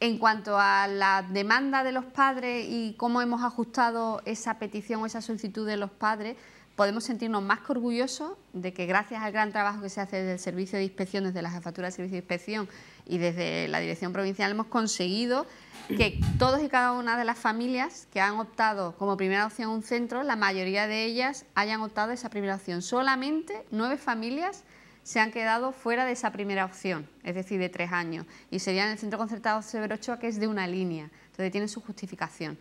En cuanto a la demanda de los padres y cómo hemos ajustado esa petición o esa solicitud de los padres, podemos sentirnos más que orgullosos de que gracias al gran trabajo que se hace desde el Servicio de Inspección, desde la Jefatura del Servicio de Inspección y desde la Dirección Provincial, hemos conseguido que todos y cada una de las familias que han optado como primera opción un centro, la mayoría de ellas hayan optado esa primera opción. Solamente nueve familias se han quedado fuera de esa primera opción, es decir, de tres años, y serían el centro concertado Severo Ochoa, que es de una línea, entonces tiene su justificación.